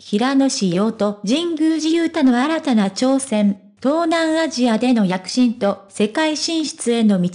平野紫用と神宮寺勇太の新たな挑戦、東南アジアでの躍進と世界進出への道。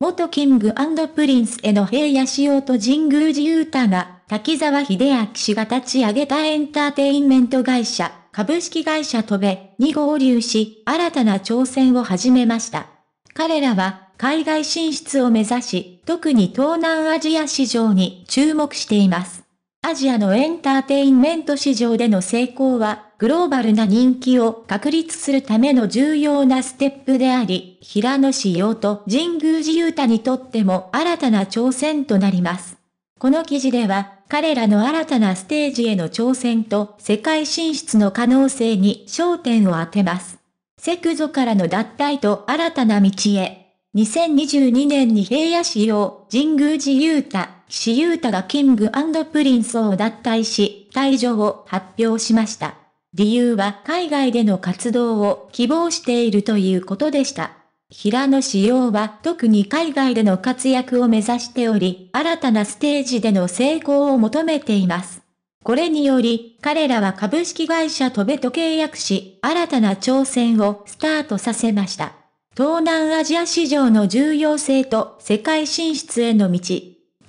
元キングプリンスへの平野紫耀と神宮寺勇太が、滝沢秀明氏が立ち上げたエンターテインメント会社、株式会社トベに合流し、新たな挑戦を始めました。彼らは、海外進出を目指し、特に東南アジア市場に注目しています。アジアのエンターテインメント市場での成功は、グローバルな人気を確立するための重要なステップであり、平野志陽と神宮寺勇太にとっても新たな挑戦となります。この記事では、彼らの新たなステージへの挑戦と世界進出の可能性に焦点を当てます。セクゾからの脱退と新たな道へ。2022年に平野志陽、神宮寺勇太、岸優太がキングプリンスを脱退し、退場を発表しました。理由は海外での活動を希望しているということでした。平野志耀は特に海外での活躍を目指しており、新たなステージでの成功を求めています。これにより、彼らは株式会社トベと契約し、新たな挑戦をスタートさせました。東南アジア市場の重要性と世界進出への道。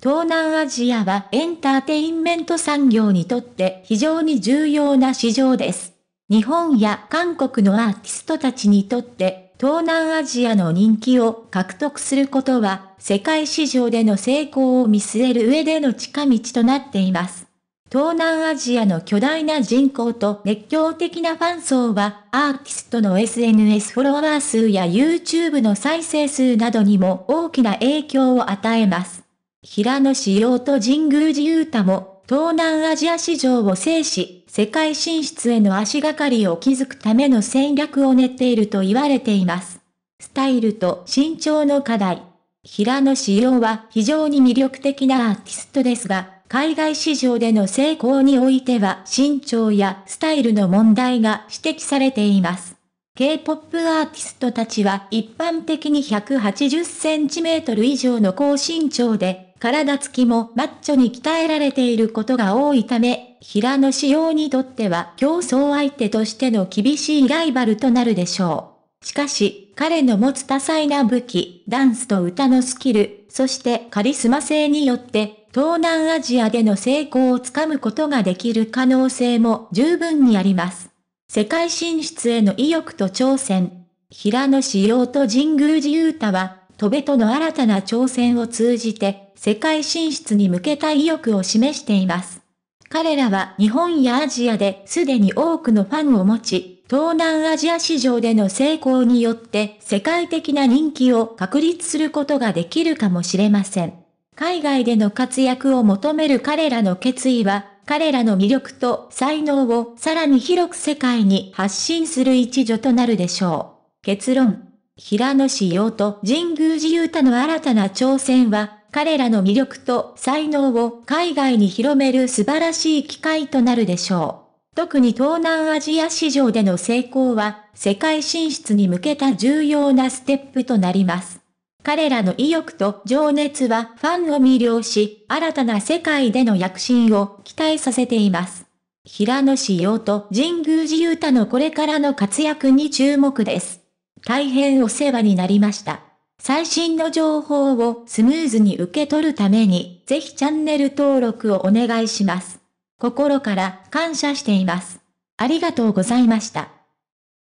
東南アジアはエンターテインメント産業にとって非常に重要な市場です。日本や韓国のアーティストたちにとって東南アジアの人気を獲得することは世界市場での成功を見据える上での近道となっています。東南アジアの巨大な人口と熱狂的なファン層は、アーティストの SNS フォロワー数や YouTube の再生数などにも大きな影響を与えます。平野紫耀と神宮寺勇太も、東南アジア市場を制し、世界進出への足がかりを築くための戦略を練っていると言われています。スタイルと身長の課題。平野紫耀は非常に魅力的なアーティストですが、海外市場での成功においては身長やスタイルの問題が指摘されています。K-POP アーティストたちは一般的に1 8 0センチメートル以上の高身長で、体つきもマッチョに鍛えられていることが多いため、平野紫耀にとっては競争相手としての厳しいライバルとなるでしょう。しかし、彼の持つ多彩な武器、ダンスと歌のスキル、そしてカリスマ性によって東南アジアでの成功をつかむことができる可能性も十分にあります。世界進出への意欲と挑戦。平野志陽と神宮寺勇太は、戸辺との新たな挑戦を通じて、世界進出に向けた意欲を示しています。彼らは日本やアジアですでに多くのファンを持ち、東南アジア市場での成功によって世界的な人気を確立することができるかもしれません。海外での活躍を求める彼らの決意は、彼らの魅力と才能をさらに広く世界に発信する一助となるでしょう。結論。平野志陽と神宮寺勇太の新たな挑戦は、彼らの魅力と才能を海外に広める素晴らしい機会となるでしょう。特に東南アジア市場での成功は、世界進出に向けた重要なステップとなります。彼らの意欲と情熱はファンを魅了し、新たな世界での躍進を期待させています。平野志陽と神宮寺勇太のこれからの活躍に注目です。大変お世話になりました。最新の情報をスムーズに受け取るために、ぜひチャンネル登録をお願いします。心から感謝しています。ありがとうございました。